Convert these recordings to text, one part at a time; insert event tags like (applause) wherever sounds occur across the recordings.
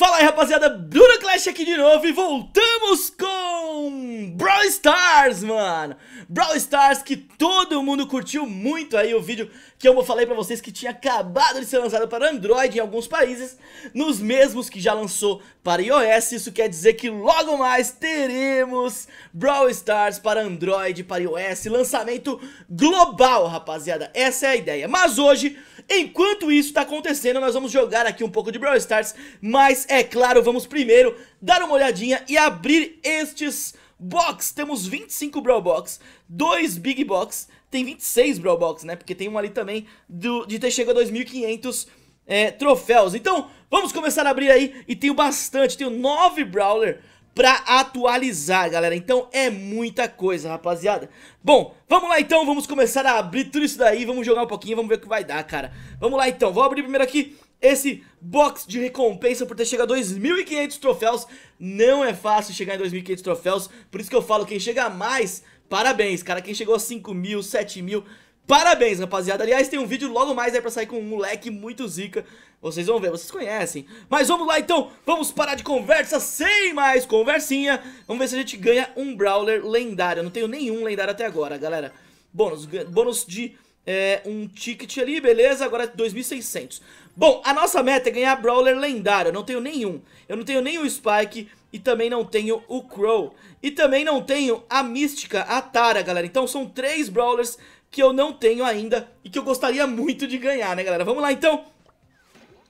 Fala aí rapaziada, Bruno Clash aqui de novo e voltamos com Brawl Stars, mano Brawl Stars que todo mundo curtiu muito aí o vídeo que eu falei pra vocês que tinha acabado de ser lançado para Android em alguns países Nos mesmos que já lançou para iOS, isso quer dizer que logo mais teremos Brawl Stars para Android, para iOS, lançamento global rapaziada Essa é a ideia, mas hoje Enquanto isso está acontecendo, nós vamos jogar aqui um pouco de Brawl Stars, mas é claro, vamos primeiro dar uma olhadinha e abrir estes box. Temos 25 Brawl Box, 2 Big Box, tem 26 Brawl Box, né? Porque tem um ali também do, de ter chegado a 2.500 é, troféus. Então, vamos começar a abrir aí e tenho bastante, tenho 9 Brawler pra atualizar, galera. Então é muita coisa, rapaziada. Bom, vamos lá então, vamos começar a abrir tudo isso daí, vamos jogar um pouquinho, vamos ver o que vai dar, cara. Vamos lá então, vou abrir primeiro aqui esse box de recompensa por ter chegado a 2.500 troféus. Não é fácil chegar em 2.500 troféus, por isso que eu falo, quem chega a mais, parabéns, cara. Quem chegou a 5.000, 7.000... Parabéns, rapaziada. Aliás, tem um vídeo logo mais aí pra sair com um moleque muito zica. Vocês vão ver, vocês conhecem. Mas vamos lá então, vamos parar de conversa sem mais conversinha. Vamos ver se a gente ganha um Brawler lendário. Eu não tenho nenhum lendário até agora, galera. Bônus, bônus de é, um ticket ali, beleza? Agora 2.600. É Bom, a nossa meta é ganhar Brawler lendário. Eu não tenho nenhum. Eu não tenho nem o Spike e também não tenho o Crow. E também não tenho a Mística, a Tara, galera. Então são três Brawlers que eu não tenho ainda e que eu gostaria muito de ganhar, né, galera? Vamos lá, então.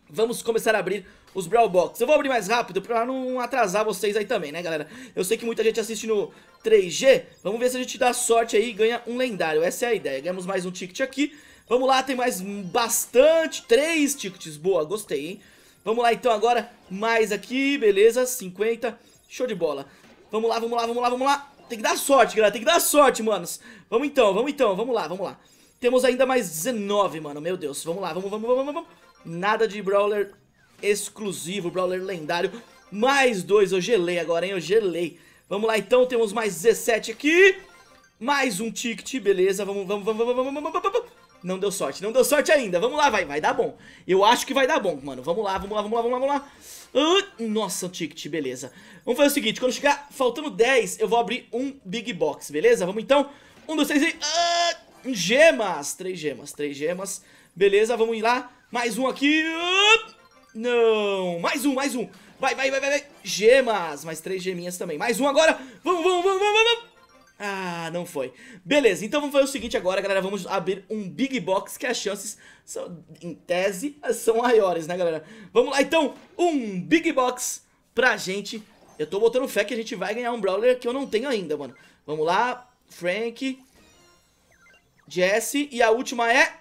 Vamos começar a abrir os Brawl Box. Eu vou abrir mais rápido pra não atrasar vocês aí também, né, galera? Eu sei que muita gente assiste no 3G. Vamos ver se a gente dá sorte aí e ganha um lendário. Essa é a ideia. Ganhamos mais um ticket aqui. Vamos lá, tem mais bastante. Três tickets. Boa, gostei, hein? Vamos lá, então, agora. Mais aqui, beleza. 50. Show de bola. Vamos lá, vamos lá, vamos lá, vamos lá. Tem que dar sorte, galera. Tem que dar sorte, manos. Vamos então, vamos então. Vamos lá, vamos lá. Temos ainda mais 19, mano. Meu Deus. Vamos lá, vamos, vamos, vamos, vamos. Nada de Brawler exclusivo, Brawler lendário. Mais dois. Eu gelei agora, hein? Eu gelei. Vamos lá, então. Temos mais 17 aqui. Mais um ticket, beleza. Vamos, vamos, vamos, vamos, vamos, vamos, vamos. Não deu sorte, não deu sorte ainda. Vamos lá, vai, vai dar bom. Eu acho que vai dar bom, mano. Vamos lá, vamos lá, vamos lá, vamos lá, vamos lá. Uh, nossa, ticket, beleza. Vamos fazer o seguinte, quando chegar faltando 10, eu vou abrir um Big Box, beleza? Vamos então. Um dois, três e... Uh, gemas, três gemas, três gemas. Beleza, vamos ir lá. Mais um aqui. Uh, não, mais um, mais um. Vai, vai, vai, vai, vai. Gemas, mais três geminhas também. Mais um agora. Vamos, vamos, vamos, vamos, vamos. Ah, não foi. Beleza, então vamos fazer o seguinte agora, galera. Vamos abrir um Big Box que as chances, são, em tese, são maiores, né, galera? Vamos lá, então. Um Big Box pra gente. Eu tô botando fé que a gente vai ganhar um Brawler que eu não tenho ainda, mano. Vamos lá. Frank. Jesse. E a última é...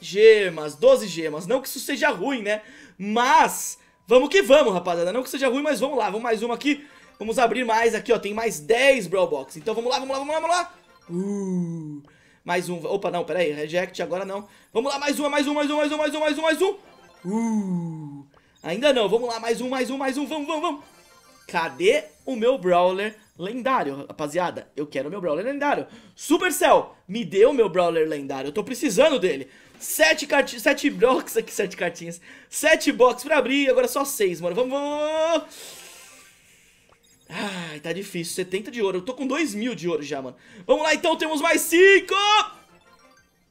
Gemas. 12 gemas. Não que isso seja ruim, né? Mas... Vamos que vamos, rapaziada. Não que seja ruim, mas vamos lá. Vamos mais uma aqui. Vamos abrir mais aqui, ó. Tem mais 10 Brawl Box. Então vamos lá, vamos lá, vamos lá, vamos lá. Uh, mais um. Opa, não, pera aí. Reject agora não. Vamos lá, mais uma, mais um, mais um, mais um, mais um, mais um, mais um. Uh, ainda não. Vamos lá, mais um, mais um, mais um. Vamos, vamos, vamos. Cadê o meu Brawler lendário, rapaziada? Eu quero o meu Brawler lendário. Supercell, me deu o meu Brawler lendário. Eu tô precisando dele. Sete cartinhas, sete blocos (laughs) aqui, sete cartinhas. Sete box pra abrir, agora só seis, mano. Vamos, vamos, vamos. Ai, tá difícil. 70 de ouro. Eu tô com 2 mil de ouro já, mano. Vamos lá, então. Temos mais 5!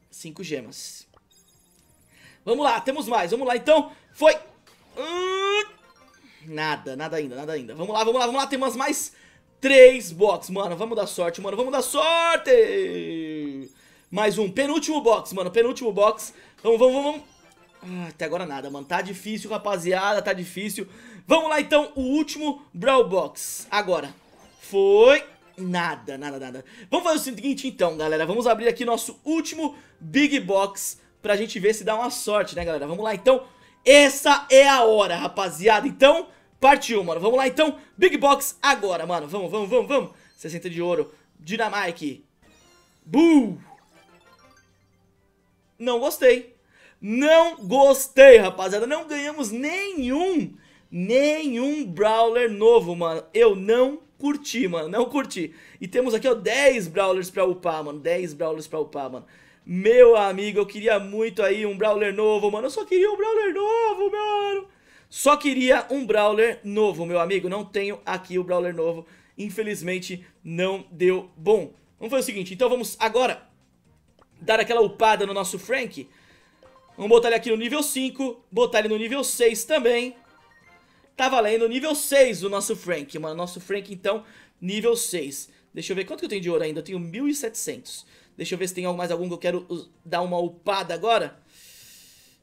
5 gemas. Vamos lá, temos mais. Vamos lá, então. Foi. Hum. Nada, nada ainda, nada ainda. Vamos lá, vamos lá, vamos lá. Temos mais 3 box, mano. Vamos dar sorte, mano. Vamos dar sorte! Mais um. Penúltimo box, mano. Penúltimo box. Vamos, vamos, vamos. Ah, até agora nada, mano. Tá difícil, rapaziada. Tá difícil. Vamos lá então, o último Brawl Box. Agora, foi... Nada, nada, nada. Vamos fazer o seguinte então, galera. Vamos abrir aqui nosso último Big Box pra gente ver se dá uma sorte, né, galera? Vamos lá então. Essa é a hora, rapaziada. Então, partiu, mano. Vamos lá então. Big Box agora, mano. Vamos, vamos, vamos, vamos. 60 de ouro. Dynamite. Boo. Não gostei. Não gostei, rapaziada. Não ganhamos nenhum nenhum Brawler novo, mano. Eu não curti, mano. Não curti. E temos aqui, ó, 10 Brawlers pra upar, mano. 10 Brawlers pra upar, mano. Meu amigo, eu queria muito aí um Brawler novo, mano. Eu só queria um Brawler novo, mano. Só queria um Brawler novo, meu amigo. Não tenho aqui o Brawler novo. Infelizmente, não deu bom. Vamos fazer o seguinte, então vamos agora dar aquela upada no nosso Frank. Vamos botar ele aqui no nível 5, botar ele no nível 6 também tá valendo nível 6 o nosso Frank, mano. Nosso Frank, então, nível 6. Deixa eu ver, quanto que eu tenho de ouro ainda? Eu tenho 1.700. Deixa eu ver se tem mais algum que eu quero dar uma upada agora.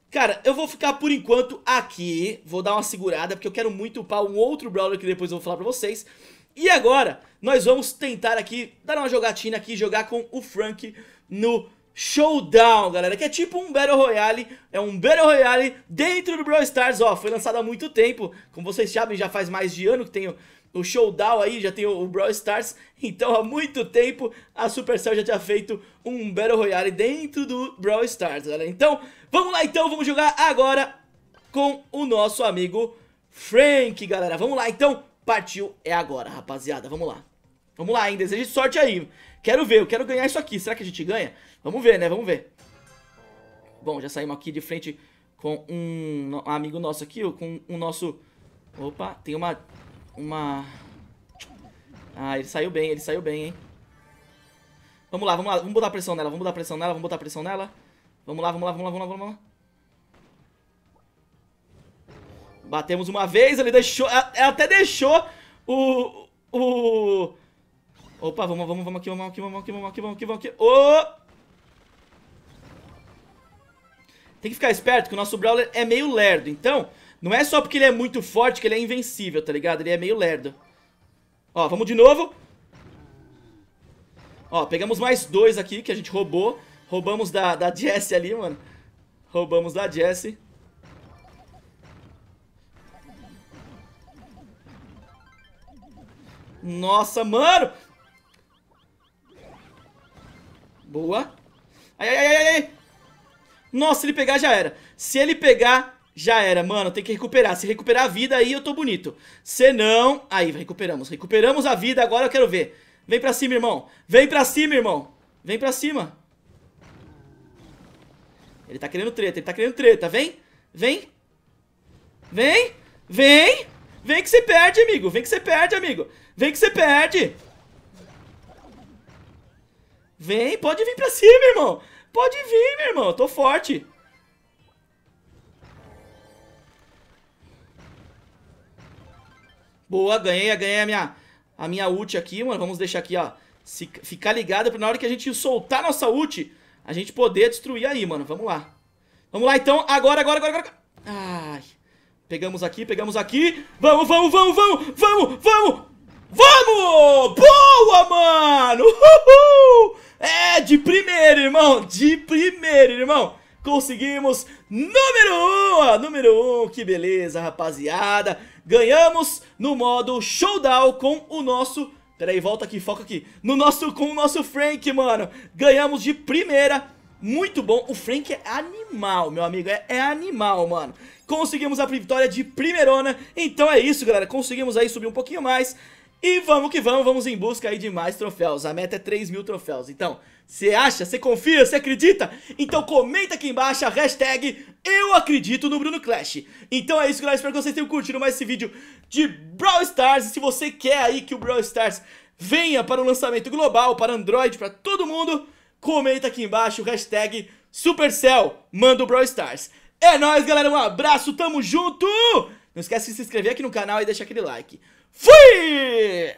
Cara, eu vou ficar por enquanto aqui, vou dar uma segurada, porque eu quero muito upar um outro Brawler que depois eu vou falar pra vocês. E agora, nós vamos tentar aqui, dar uma jogatina aqui, jogar com o Frank no Showdown, galera, que é tipo um Battle Royale, é um Battle Royale dentro do Brawl Stars, ó, foi lançado há muito tempo, como vocês sabem, já faz mais de ano que tem o, o Showdown aí, já tem o, o Brawl Stars, então há muito tempo a Supercell já tinha feito um Battle Royale dentro do Brawl Stars, galera, então, vamos lá então, vamos jogar agora com o nosso amigo Frank, galera, vamos lá então, partiu, é agora, rapaziada, vamos lá. Vamos lá, hein, desejo sorte aí. Quero ver, eu quero ganhar isso aqui. Será que a gente ganha? Vamos ver, né? Vamos ver. Bom, já saímos aqui de frente com um amigo nosso aqui, com o nosso... Opa, tem uma... Uma... Ah, ele saiu bem, ele saiu bem, hein? Vamos lá, vamos lá, vamos botar pressão nela, vamos botar pressão nela, vamos botar pressão nela. Vamos lá, vamos lá, vamos lá, vamos lá, vamos lá. Batemos uma vez, ele deixou... Ela até deixou o... O... Opa, vamos, vamos, vamos aqui, vamos aqui, vamos aqui, vamos aqui, vamos aqui, vamos aqui. Ô! Oh! Tem que ficar esperto que o nosso Brawler é meio lerdo. Então, não é só porque ele é muito forte que ele é invencível, tá ligado? Ele é meio lerdo. Ó, vamos de novo. Ó, pegamos mais dois aqui que a gente roubou. Roubamos da, da Jessie ali, mano. Roubamos da Jessie. Nossa, mano! Boa. Ai, ai, ai, ai, ai. Nossa, se ele pegar, já era. Se ele pegar, já era, mano, tem que recuperar. Se recuperar a vida, aí eu tô bonito. Se não... Aí, recuperamos. Recuperamos a vida, agora eu quero ver. Vem pra cima, irmão. Vem pra cima, irmão. Vem pra cima. Ele tá querendo treta, ele tá querendo treta. Vem, vem. Vem, vem. Vem que você perde, amigo. Vem que você perde, amigo. Vem que você perde. Vem, pode vir pra cima, irmão. Pode vir, meu irmão. Eu tô forte. Boa, ganhei, ganhei a minha, a minha ult aqui, mano. Vamos deixar aqui, ó. Se, ficar ligado pra na hora que a gente soltar nossa ult, a gente poder destruir aí, mano. Vamos lá. Vamos lá, então. Agora, agora, agora, agora. Ai. Pegamos aqui, pegamos aqui. Vamos, vamos, vamos, vamos, vamos, vamos. Vamos! Boa, mano! Uhul! É, de primeiro, irmão! De primeiro, irmão! Conseguimos número 1! Um, número 1, um, que beleza, rapaziada! Ganhamos no modo Showdown com o nosso... Peraí, aí, volta aqui, foca aqui. No nosso, com o nosso Frank, mano. Ganhamos de primeira. Muito bom. O Frank é animal, meu amigo. É, é animal, mano. Conseguimos a vitória de primeirona. Então é isso, galera. Conseguimos aí subir um pouquinho mais. E vamos que vamos, vamos em busca aí de mais troféus. A meta é 3 mil troféus. Então, você acha, você confia, você acredita? Então comenta aqui embaixo a hashtag Eu Acredito no Bruno Clash. Então é isso, galera. Espero que vocês tenham curtido mais esse vídeo de Brawl Stars. E se você quer aí que o Brawl Stars venha para o lançamento global, para Android, para todo mundo, comenta aqui embaixo hashtag Supercell. Manda o Brawl Stars. É nóis, galera. Um abraço, tamo junto! Não esquece de se inscrever aqui no canal e deixar aquele like. 飞。